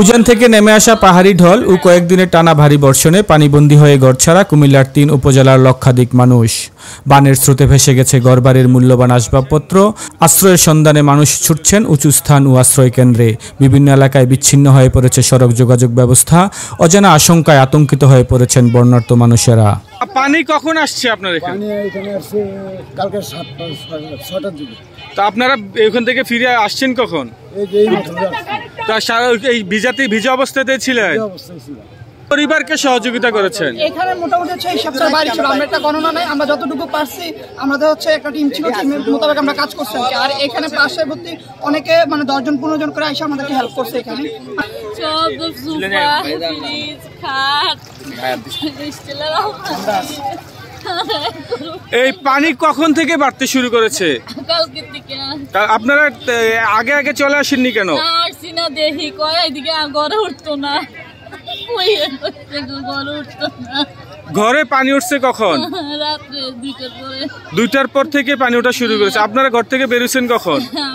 উজান থেকে নেমে আসা পাহাড়ি ঢল ও কয়েকদিনের টানা ভারী বর্ষণে পানিবন্দী হয়ে গড়ছাড়া কুমিল্লার তিন উপজেলার লক্ষাধিক মানুষ বানের স্রোতে ভেসে গেছে গড়বারের মূল্যবান আসবাবপত্র আশ্রয়ের সন্ধানে মানুষ ছুটছেন উঁচু স্থান ও আশ্রয় কেন্দ্রে বিভিন্ন এলাকায় বিচ্ছিন্ন হয়ে পড়েছে সড়ক যোগাযোগ ব্যবস্থা অজানা আশঙ্কায় আতঙ্কিত হয়ে পড়েছেন বর্ণার্থ মানুষেরা পানি কখন আসছে আপনার এখানে কালকে ছটার দিকে তা আপনারা ওইখান থেকে ফিরে আসছেন কখন তা এই ভিজাতে ভিজা অবস্থাতে ছিলেন পরিবারকে সহযোগিতা করেছেন এখানে মোটামুটি হচ্ছে এই সপ্তাহ বাড়ি ছিল আমরা একটা গণনা নাই আমরা যতটুকু পারছি আমাদের হচ্ছে একটা টিম ছিল মোতাবেক আমরা কাজ করছি আর এখানে পাশে ভর্তি অনেকে মানে দশজন পনেরো জন করে এসে আমাদেরকে হেল্প করছে এখানে সব এই পানি কখন থেকে বাড়তে শুরু করেছে আপনারা আগে আগে চলে আসেননি কেন উঠতো না ঘরে পানি উঠছে কখন দুইটার পর থেকে পানি ওঠা শুরু করেছে হ্যাঁ। আপনারা ঘর থেকে বেরোছেন কখন হ্যাঁ,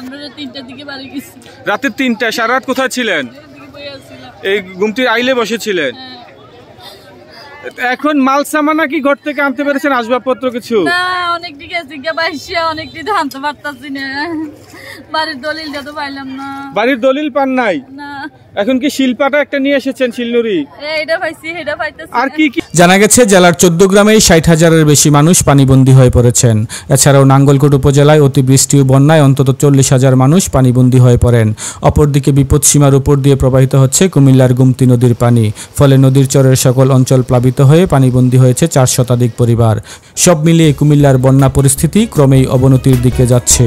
রাতের তিনটা সারা রাত কোথায় ছিলেন এই গুমটির আইলে বসেছিলেন হ্যাঁ। এখন মাল সামানা কি ঘর থেকে আনতে পেরেছেন আসবাবপত্র কিছু না অনেকটি অনেকটি পারতাছি না বাড়ির তো পাইলাম না বাড়ির দলিল পান নাই এখন কি শিল্পাটা একটা নিয়ে এসেছেন শিলনুরি আর কি জানা গেছে জেলার চোদ্দ গ্রামে ষাট হাজারের বেশি মানুষ পানিবন্দী হয়ে পড়েছেন এছাড়াও নাঙ্গলকোট উপজেলায় অতিবৃষ্টি ও বন্যায় অন্তত চল্লিশ হাজার মানুষ পানিবন্দী হয়ে পড়েন অপরদিকে বিপদসীমার উপর দিয়ে প্রবাহিত হচ্ছে কুমিল্লার গুমতি নদীর পানি ফলে নদীর চরের সকল অঞ্চল প্লাবিত হয়ে পানিবন্দী হয়েছে চার শতাধিক পরিবার সব মিলিয়ে কুমিল্লার বন্যা পরিস্থিতি ক্রমেই অবনতির দিকে যাচ্ছে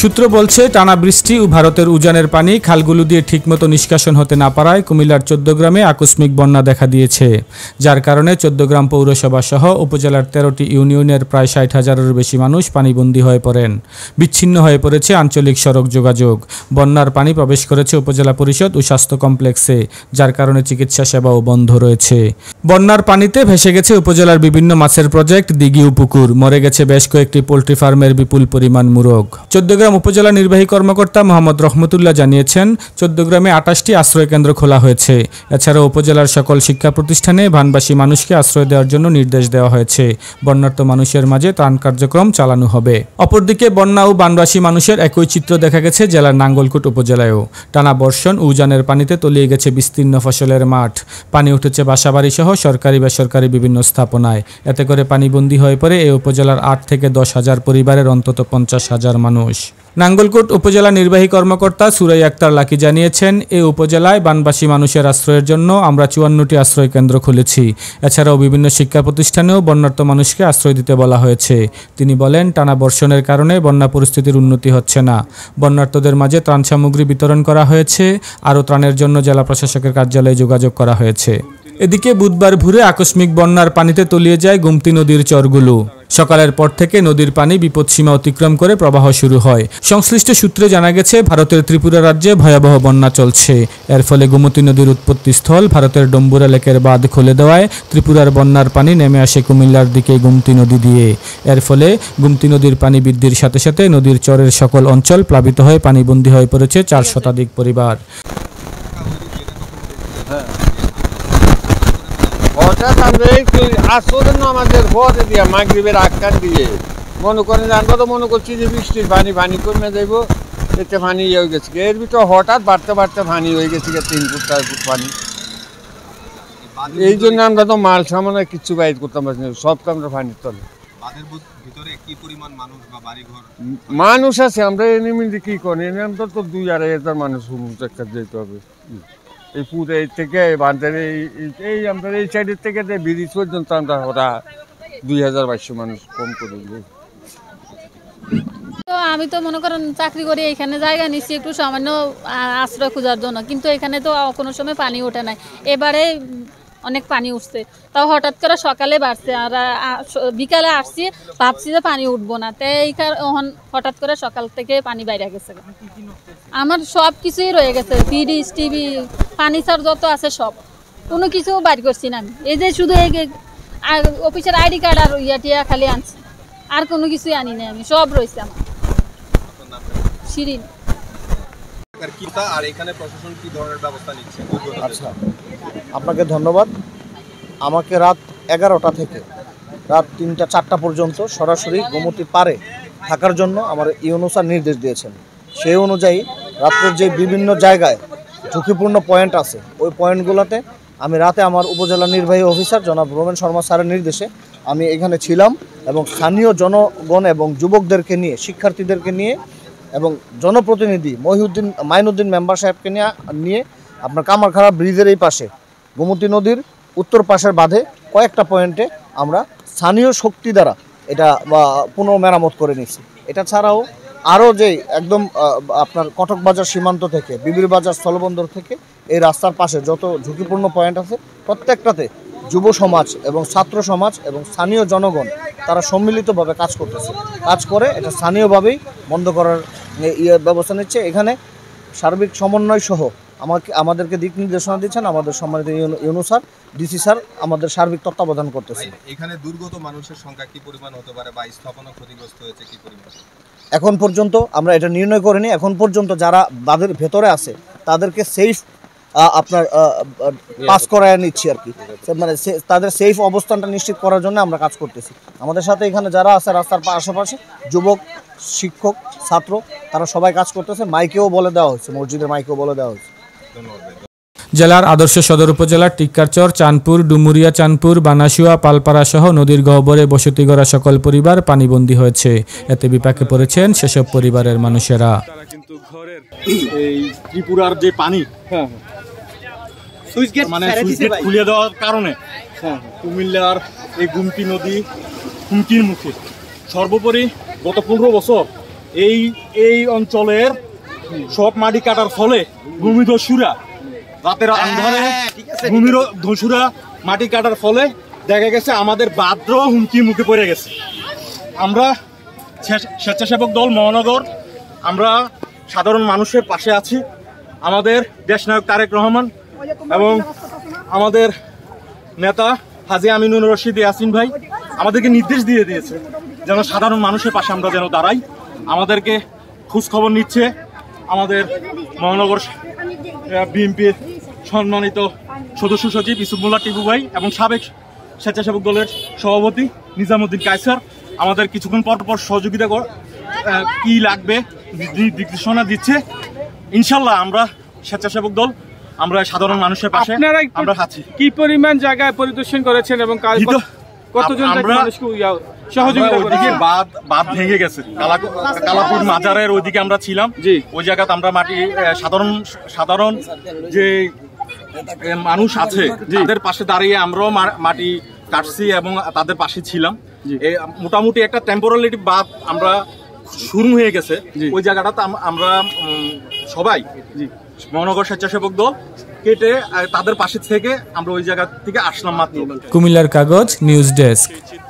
সূত্র বলছে টানা বৃষ্টি ও ভারতের উজানের পানি খালগুলো দিয়ে ঠিকমতো নিষ্কাশন হতে না পারায় কুমিল্লার চোদ্দগ্রামে আকস্মিক বন্যা দেখা দিয়েছে যার কারণে চোদ্দগ্রাম পৌরসভা সহ উপজেলার তেরোটি ইউনিয়নের প্রায় ষাট হাজারের বেশি মানুষ পানিবন্দী হয়ে পড়েন বিচ্ছিন্ন হয়ে পড়েছে আঞ্চলিক সড়ক যোগাযোগ বন্যার পানি প্রবেশ করেছে উপজেলা পরিষদ ও স্বাস্থ্য কমপ্লেক্সে যার কারণে চিকিৎসা সেবাও বন্ধ রয়েছে বন্যার পানিতে ভেসে গেছে উপজেলার বিভিন্ন মাছের প্রজেক্ট দিঘি পুকুর মরে গেছে বেশ কয়েকটি পোলট্রি ফার্মের বিপুল পরিমাণ মুরগ চোদ্দগ্রাম চৌদ্দগ্রাম উপজেলা নির্বাহী কর্মকর্তা মোহাম্মদ রহমতুল্লাহ জানিয়েছেন চৌদ্দগ্রামে আটাশটি আশ্রয়কেন্দ্র খোলা হয়েছে এছাড়া উপজেলার সকল শিক্ষা প্রতিষ্ঠানে ভানবাসী মানুষকে আশ্রয় দেওয়ার জন্য নির্দেশ দেওয়া হয়েছে বন্যার্ত মানুষের মাঝে ত্রাণ কার্যক্রম চালানো হবে অপরদিকে বন্যা ও বানবাসী মানুষের একই চিত্র দেখা গেছে জেলার নাঙ্গলকোট উপজেলায়ও টানা বর্ষণ উজানের পানিতে তলিয়ে গেছে বিস্তীর্ণ ফসলের মাঠ পানি উঠেছে বাসাবাড়ি সহ সরকারি বেসরকারি বিভিন্ন স্থাপনায় এতে করে পানিবন্দী হয়ে পড়ে এই উপজেলার আট থেকে দশ হাজার পরিবারের অন্তত পঞ্চাশ হাজার মানুষ নাঙ্গলকোট উপজেলা নির্বাহী কর্মকর্তা সুরাই আক্তার লাকি জানিয়েছেন এই উপজেলায় বানবাসী মানুষের আশ্রয়ের জন্য আমরা চুয়ান্নটি আশ্রয় কেন্দ্র খুলেছি এছাড়াও বিভিন্ন শিক্ষা প্রতিষ্ঠানেও বন্যার্ত মানুষকে আশ্রয় দিতে বলা হয়েছে তিনি বলেন টানা বর্ষণের কারণে বন্যা পরিস্থিতির উন্নতি হচ্ছে না বন্যার্তদের মাঝে ত্রাণ সামগ্রী বিতরণ করা হয়েছে আরও ত্রাণের জন্য জেলা প্রশাসকের কার্যালয়ে যোগাযোগ করা হয়েছে এদিকে বুধবার ভোরে আকস্মিক বন্যার পানিতে তলিয়ে যায় গুমতি নদীর চরগুলো সকালের পর থেকে নদীর পানি বিপদসীমা অতিক্রম করে প্রবাহ শুরু হয় সংশ্লিষ্ট সূত্রে জানা গেছে ভারতের ত্রিপুরা রাজ্যে ভয়াবহ বন্যা চলছে এর ফলে গোমতী নদীর উৎপত্তিস্থল ভারতের ডম্বুরা লেকের বাঁধ খুলে দেওয়ায় ত্রিপুরার বন্যার পানি নেমে আসে কুমিল্লার দিকে গুমতি নদী দিয়ে এর ফলে গুমতি নদীর পানি বৃদ্ধির সাথে সাথে নদীর চরের সকল অঞ্চল প্লাবিত হয়ে পানিবন্দী হয়ে পড়েছে চার শতাধিক পরিবার আচ্ছা, ইয়ে হয়ে গেছে এর হঠাৎ বাড়তে বাড়তে হয়ে গেছে তিন ফুট চার ফুট এই জন্য তো মাল সামনে কিছু বাইর করতাম সব তো ফানি তোলে তলে মানুষ আছে আমরা এনে মিলে কি করি আমরা তো দুই আড়াই হাজার মানুষ যেতে হবে এই পুরো থেকে আমাদের এই আমাদের এই সাইডের থেকে যে ব্রিজ পর্যন্ত আমরা ওরা দুই হাজার বাইশশো মানুষ কম করে তো আমি তো মনে করেন চাকরি করি এখানে জায়গা নিচ্ছি একটু সামান্য আশ্রয় খোঁজার জন্য কিন্তু এখানে তো কোনো সময় পানি ওঠে নাই এবারে অনেক পানি উঠছে তাও হঠাৎ করে সকালে বাড়ছে আর বিকালে আসছি ভাবছি যে পানি উঠবো না তাই এই কারণ হঠাৎ করে সকাল থেকে পানি বাইরে গেছে আমার সব কিছুই রয়ে গেছে ফ্রিজ টিভি ফার্নিচার যত আছে সব কোনো কিছু বাইর করছি না আমি এই যে শুধু এই অফিসের আইডি কার্ড আর ইয়া টিয়া খালি আনছি আর কোনো কিছুই আনি না আমি সব রয়েছে আমার শিরিন আচ্ছা আপনাকে ধন্যবাদ আমাকে রাত এগারোটা থেকে রাত তিনটা চারটা পর্যন্ত সরাসরি গোমতি পারে থাকার জন্য আমার ইউনুসার নির্দেশ দিয়েছেন সেই অনুযায়ী রাত্রের যে বিভিন্ন জায়গায় ঝুঁকিপূর্ণ পয়েন্ট আছে ওই পয়েন্টগুলোতে আমি রাতে আমার উপজেলা নির্বাহী অফিসার জনাব রোমেন শর্মা স্যারের নির্দেশে আমি এখানে ছিলাম এবং স্থানীয় জনগণ এবং যুবকদেরকে নিয়ে শিক্ষার্থীদেরকে নিয়ে এবং জনপ্রতিনিধি মহিউদ্দিন মাইনুদ্দিন মেম্বার সাহেবকে নিয়ে নিয়ে আপনার কামারখাড়া ব্রিজের এই পাশে গোমতী নদীর উত্তর পাশের বাঁধে কয়েকটা পয়েন্টে আমরা স্থানীয় শক্তি দ্বারা এটা পুনঃ মেরামত করে নিচ্ছি এটা ছাড়াও আরও যে একদম আপনার কটক বাজার সীমান্ত থেকে বিবির বাজার স্থলবন্দর থেকে এই রাস্তার পাশে যত ঝুঁকিপূর্ণ পয়েন্ট আছে প্রত্যেকটাতে যুব সমাজ এবং ছাত্র সমাজ এবং স্থানীয় জনগণ তারা সম্মিলিতভাবে কাজ করতেছে কাজ করে এটা স্থানীয়ভাবেই বন্ধ করার ইয়ে ব্যবস্থা নিচ্ছে এখানে সার্বিক সমন্বয় সহ আমাকে আমাদেরকে দিক নির্দেশনা দিচ্ছেন আমাদের সম্মানিত ইউনু স্যার ডিসি স্যার আমাদের সার্বিক তত্ত্বাবধান করতেছে আচ্ছা, এখানে দুর্গত মানুষের সংখ্যা কি পরিমাণ হতে পারে বা স্থাপনা ক্ষতিগ্রস্ত হয়েছে কি পরিমাণ এখন পর্যন্ত আমরা এটা নির্ণয় করিনি এখন পর্যন্ত যারা বাদের ভেতরে আছে তাদেরকে সেফ আপনার পাস করায় নিচ্ছি আর কি মানে তাদের সেফ অবস্থানটা নিশ্চিত করার জন্য আমরা কাজ করতেছি আমাদের সাথে এখানে যারা আছে রাস্তার আশেপাশে যুবক শিক্ষক ছাত্র তারা সবাই কাজ করতেছে মাইকেও বলে দেওয়া হচ্ছে মসজিদের মাইকেও বলে দেওয়া হয়েছে জেলার আদর্শ সদর উপজেলার টিক্কারচর চাঁদপুর ডুমুরিয়া চাঁদপুর বানাসুয়া পালপাড়া সহ নদীর গহ্বরে বসতি গড়া সকল পরিবার পানিবন্দী হয়েছে এতে বিপাকে পড়েছেন সেসব পরিবারের মানুষেরা এই ত্রিপুরার যে পানি হ্যাঁ, হ্যাঁ। সুইচ গেট মানে খুলে দেওয়ার কারণে হ্যাঁ, কুমিল্লার এই গুমটি নদী হুমকির মুখে সর্বোপরি গত পনেরো বছর এই এই অঞ্চলের সব মাটি কাটার ফলে ভূমি ধসুরা রাতের হ্যাঁ, আন্ধারে হ্যাঁ, হ্যাঁ, ভূমির ধসুরা মাটি কাটার ফলে দেখা গেছে আমাদের বাদ্র হুমকি মুখে পড়ে গেছে আমরা স্বেচ্ছাসেবক দল মহানগর আমরা সাধারণ মানুষের পাশে আছি আমাদের দেশ নায়ক তারেক রহমান এবং আমাদের নেতা হাজি আমিনুর রশিদ ইয়াসিন ভাই আমাদেরকে নির্দেশ দিয়ে দিয়েছে যেন সাধারণ মানুষের পাশে আমরা যেন দাঁড়াই আমাদেরকে খোঁজখবর নিচ্ছে আমাদের মহানগর বিএনপির সম্মানিত সদস্য সচিব ইসুফুল্লাহ টিপু ভাই এবং সাবেক স্বেচ্ছাসেবক দলের সভাপতি নিজামুদ্দিন কায়সার আমাদের কিছুক্ষণ পর পর সহযোগিতা কি লাগবে নির্দেশনা দিচ্ছে ইনশাল্লাহ আমরা স্বেচ্ছাসেবক দল আমরা সাধারণ মানুষের পাশে আমরা আছি কি পরিমাণ জায়গায় পরিদর্শন করেছেন এবং কতজন মানুষকে সহযোগিতা ওইদিকে বাঁধ বাঁধ ভেঙে গেছে কালাপুর মাজারের ওইদিকে আমরা ছিলাম ওই জায়গাতে আমরা মাটি সাধারণ সাধারণ যে মানুষ আছে তাদের পাশে দাঁড়িয়ে আমরাও মাটি কাটছি এবং তাদের পাশে ছিলাম মোটামুটি একটা টেম্পোরালি বাদ আমরা শুরু হয়ে গেছে ওই জায়গাটাতে আমরা সবাই মহানগর স্বেচ্ছাসেবক দল কেটে তাদের পাশে থেকে আমরা ওই জায়গা থেকে আসলাম মাত্র কুমিল্লার কাগজ নিউজ ডেস্ক